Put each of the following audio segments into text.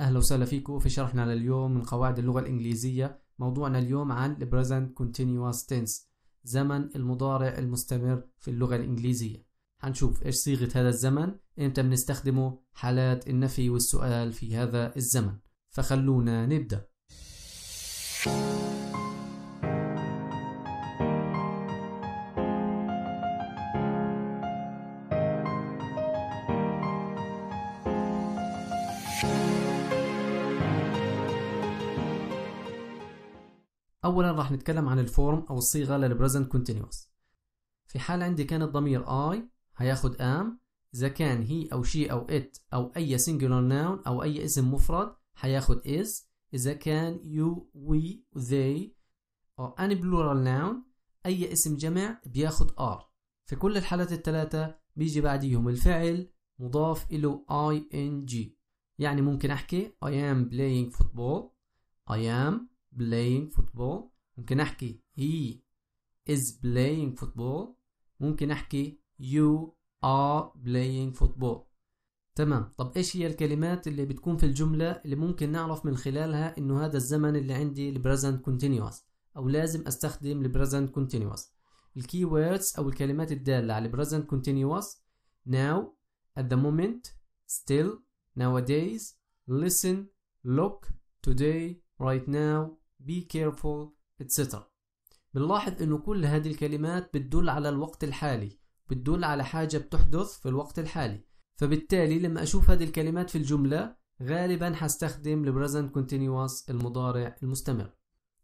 أهلا وسهلا فيكم في شرحنا لليوم من قواعد اللغة الإنجليزية موضوعنا اليوم عن the present continuous tense زمن المضارع المستمر في اللغة الإنجليزية هنشوف إيش صيغة هذا الزمن إمتى بنستخدمه حالات النفي والسؤال في هذا الزمن فخلونا نبدأ أولا راح نتكلم عن الفورم أو الصيغة للبريزنت continuous في حال عندي كان الضمير I هياخد ام إذا كان هي أو شي أو ات أو أي singular noun أو أي اسم مفرد هياخد is إذا كان you we they أو any plural noun أي اسم جمع بياخد ار في كل الحالات الثلاثة بيجي بعديهم الفعل مضاف إلو ing يعني ممكن أحكي I am playing football I am playing football ممكن احكي he is playing football ممكن احكي you are playing football تمام طب ايش هي الكلمات اللي بتكون في الجملة اللي ممكن نعرف من خلالها انه هذا الزمن اللي عندي present continuous او لازم استخدم present continuous الكي words او الكلمات الدالة على present continuous now at the moment still nowadays listen look today right now be careful etc بنلاحظ انه كل هذه الكلمات بتدل على الوقت الحالي بتدل على حاجة بتحدث في الوقت الحالي فبالتالي لما أشوف هذه الكلمات في الجملة غالبا هستخدم البريزنت continuous المضارع المستمر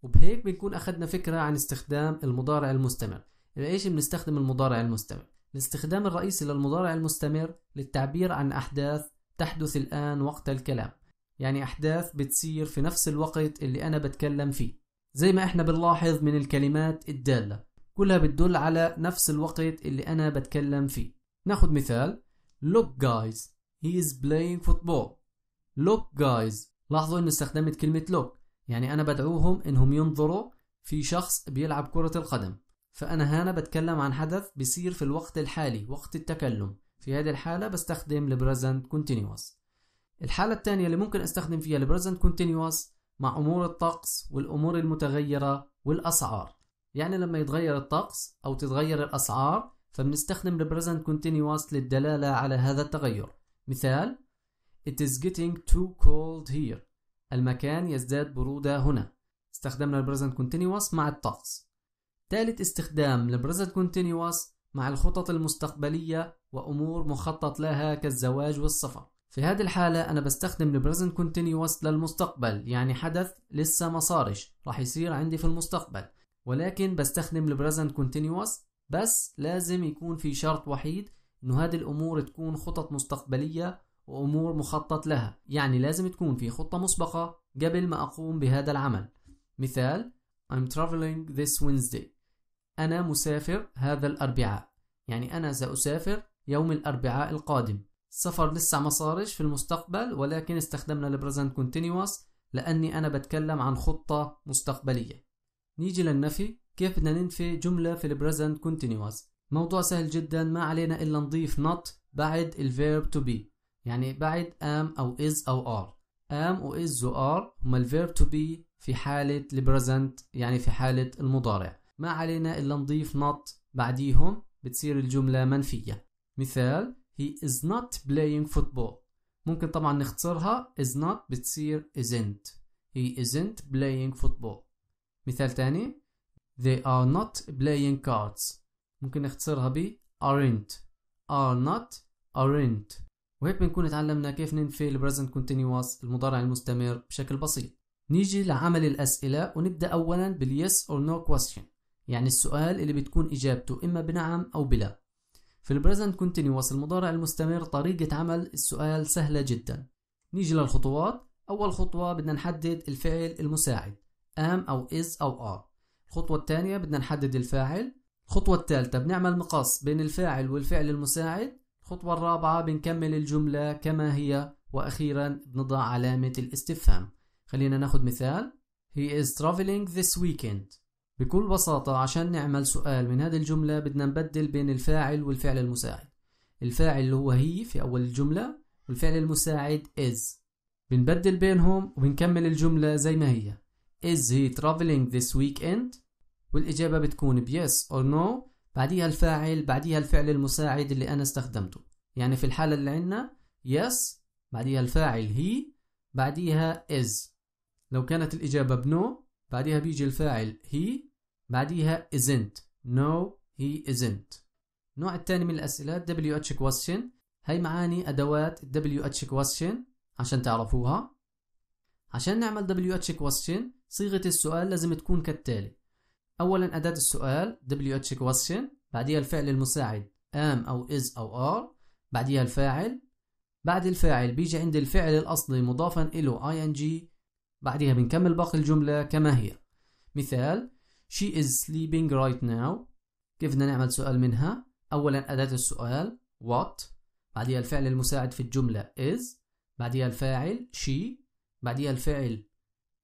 وبهيك بنكون اخذنا فكرة عن استخدام المضارع المستمر لإيش يعني بنستخدم المضارع المستمر؟ الاستخدام الرئيسي للمضارع المستمر للتعبير عن أحداث تحدث الآن وقت الكلام يعني أحداث بتصير في نفس الوقت اللي أنا بتكلم فيه زي ما احنا بنلاحظ من الكلمات الدالة كلها بتدل على نفس الوقت اللي أنا بتكلم فيه ناخد مثال Look guys he is playing football Look guys لاحظوا أني استخدمت كلمة look يعني أنا بدعوهم إنهم ينظروا في شخص بيلعب كرة القدم فأنا هنا بتكلم عن حدث بيصير في الوقت الحالي وقت التكلم في هذه الحالة بستخدم present continuous الحالة الثانية اللي ممكن استخدم فيها البريزنت كونتينيوس مع امور الطقس والامور المتغيرة والاسعار يعني لما يتغير الطقس او تتغير الاسعار فبنستخدم البريزنت كونتينيوس للدلالة على هذا التغير مثال It is getting too cold here المكان يزداد برودة هنا استخدمنا البريزنت كونتينيوس مع الطقس ثالث استخدام البريزنت كونتينيوس مع الخطط المستقبلية وأمور مخطط لها كالزواج والسفر في هذه الحالة أنا بستخدم ال present continuous للمستقبل يعني حدث لسه ما صارش راح يصير عندي في المستقبل ولكن بستخدم ال present continuous بس لازم يكون في شرط وحيد إنه هذه الأمور تكون خطط مستقبلية وأمور مخطط لها يعني لازم تكون في خطة مسبقة قبل ما أقوم بهذا العمل مثال I'm traveling this Wednesday أنا مسافر هذا الأربعاء يعني أنا سأسافر يوم الأربعاء القادم سفر لسه ما صارش في المستقبل ولكن استخدمنا البريزنت كونتينيوس لاني انا بتكلم عن خطة مستقبلية نيجي للنفي كيف بدنا ننفي جملة في البريزنت كونتينيوس موضوع سهل جدا ما علينا الا نضيف not بعد الفيرب to be يعني بعد ام او از او ار ام و از و ار هما الفيرب to be في حالة البريزنت يعني في حالة المضارع ما علينا إلا نضيف not بعديهم بتصير الجملة منفية مثال he is not playing football ممكن طبعا نختصرها is not بتصير isn't he isn't playing football مثال تاني they are not playing cards ممكن نختصرها ب aren't are not aren't وهيك بنكون اتعلمنا كيف ننفي present continuous المضارع المستمر بشكل بسيط نيجي لعمل الأسئلة ونبدأ أولا yes or no question يعني السؤال اللي بتكون إجابته إما بنعم أو بلا في البريزنت كونتينيوس المضارع المستمر طريقة عمل السؤال سهلة جدا نيجي للخطوات أول خطوة بدنا نحدد الفعل المساعد am أو is أو are الخطوة الثانية بدنا نحدد الفاعل الخطوة الثالثة بنعمل مقص بين الفاعل والفعل المساعد الخطوة الرابعة بنكمل الجملة كما هي وأخيرا بنضع علامة الاستفهام خلينا ناخد مثال He is traveling this weekend بكل بساطة عشان نعمل سؤال من هذه الجملة بدنا نبدل بين الفاعل والفعل المساعد الفاعل اللي هو هي في أول الجملة والفعل المساعد is بنبدل بينهم وبنكمل الجملة زي ما هي is he traveling this weekend والإجابة بتكون ب yes or no بعديها الفاعل بعديها الفعل المساعد اللي أنا استخدمته يعني في الحالة اللي عندنا yes بعديها الفاعل he بعديها is لو كانت الإجابة بنو بعدها بيجي الفاعل هي بعديها isn't no he isn't النوع الثاني من الأسئلة WH question هي معاني أدوات WH question عشان تعرفوها عشان نعمل WH question صيغة السؤال لازم تكون كالتالي أولا أداة السؤال WH question بعديها الفعل المساعد am أو is أو are بعديها الفاعل بعد الفاعل بيجي عند الفعل الأصلي مضافا إلو ing بعدها بنكمل باقي الجملة كما هي مثال She is sleeping right now كيف بدنا نعمل سؤال منها أولا أداة السؤال what بعدها الفعل المساعد في الجملة is بعدها الفاعل she بعدها الفعل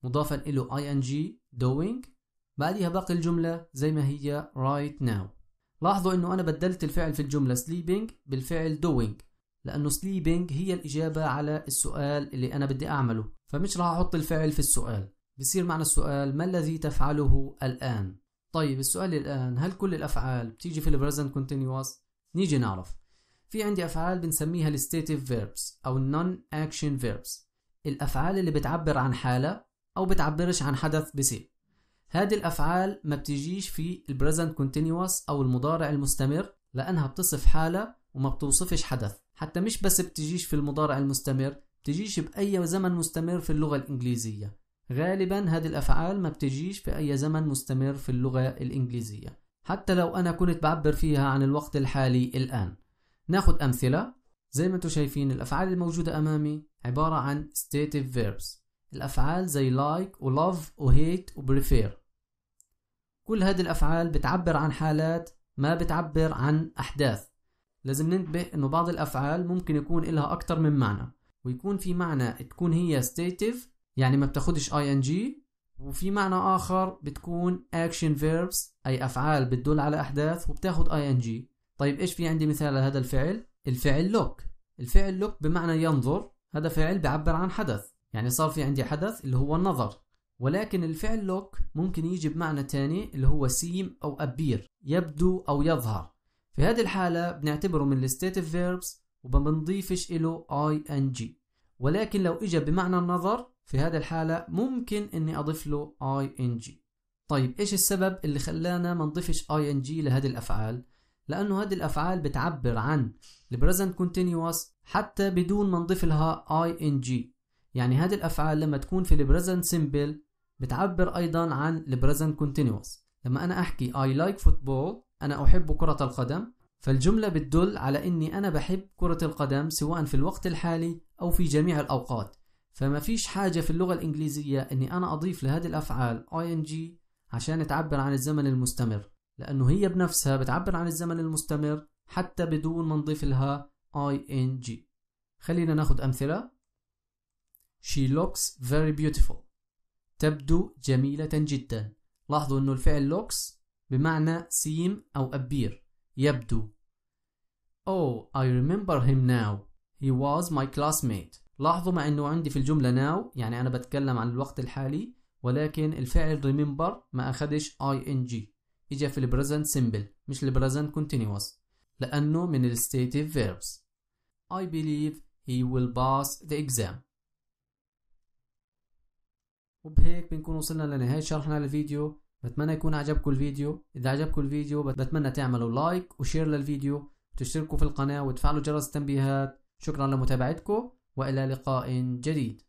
مضافا له ing doing بعدها باقي الجملة زي ما هي right now لاحظوا إنه أنا بدلت الفعل في الجملة sleeping بالفعل doing لأنه sleeping هي الإجابة على السؤال اللي أنا بدي أعمله فمش راح أحط الفعل في السؤال بصير معنى السؤال ما الذي تفعله الآن طيب السؤال الآن هل كل الأفعال بتيجي في present continuous نيجي نعرف في عندي أفعال بنسميها الستيتيف verbs أو النون أكشن verbs الأفعال اللي بتعبر عن حالة أو بتعبرش عن حدث بصير هذه الأفعال ما بتجيش في present continuous أو المضارع المستمر لأنها بتصف حالة وما بتوصفش حدث حتى مش بس بتجيش في المضارع المستمر بتجيش بأي زمن مستمر في اللغة الإنجليزية غالبا هذه الأفعال ما بتجيش في أي زمن مستمر في اللغة الإنجليزية حتى لو أنا كنت بعبر فيها عن الوقت الحالي الآن ناخد أمثلة زي ما انتم شايفين الأفعال الموجودة أمامي عبارة عن stative verbs الأفعال زي like و love و hate و prefer كل هذه الأفعال بتعبر عن حالات ما بتعبر عن أحداث لازم ننتبه انه بعض الافعال ممكن يكون لها اكتر من معنى ويكون في معنى تكون هي ستيتيف يعني ما بتاخدش اي ان جي وفي معنى اخر بتكون اكشن فيربس اي افعال بتدل على احداث وبتاخد اي ان جي طيب ايش في عندي مثال لهذا الفعل الفعل لوك الفعل لوك بمعنى ينظر هذا فعل بيعبر عن حدث يعني صار في عندي حدث اللي هو النظر ولكن الفعل لوك ممكن يجي بمعنى تاني اللي هو سيم أو أبير يبدو أو يظهر في هذه الحالة بنعتبره من اوف فيربس وبنضيفش ان ing ولكن لو اجى بمعنى النظر في هذه الحالة ممكن إني أضيف له ing طيب إيش السبب اللي خلانا ما نضيفش ing لهذه الأفعال؟ لأنه هذه الأفعال بتعبر عن البريزنت كونتينيوس حتى بدون ما نضيف لها ing يعني هذه الأفعال لما تكون في البريزنت سيمبل بتعبر أيضا عن البريزنت كونتينيوس لما أنا أحكي I like football أنا أحب كرة القدم فالجملة بتدل على أني أنا بحب كرة القدم سواء في الوقت الحالي أو في جميع الأوقات فما فيش حاجة في اللغة الإنجليزية أني أنا أضيف لهذه الأفعال ing عشان تعبر عن الزمن المستمر لأنه هي بنفسها بتعبر عن الزمن المستمر حتى بدون ما نضيف لها ing خلينا ناخد أمثلة She looks very beautiful تبدو جميلة جدا لاحظوا أنه الفعل looks بمعنى seem أو appear يبدو Oh I remember him now He was my classmate لاحظوا مع انه عندي في الجملة now يعني انا بتكلم عن الوقت الحالي ولكن الفعل remember ما اخدش ing اجا في present simple مش present continuous لانه من stative verbs I believe he will pass the exam وبهيك بنكون وصلنا لنهاية شرحنا للفيديو بتمنى يكون عجبكم الفيديو اذا عجبكم الفيديو بتمنى تعملوا لايك وشير للفيديو وتشتركوا في القناة وتفعلوا جرس التنبيهات شكرا لمتابعتكم وإلى لقاء جديد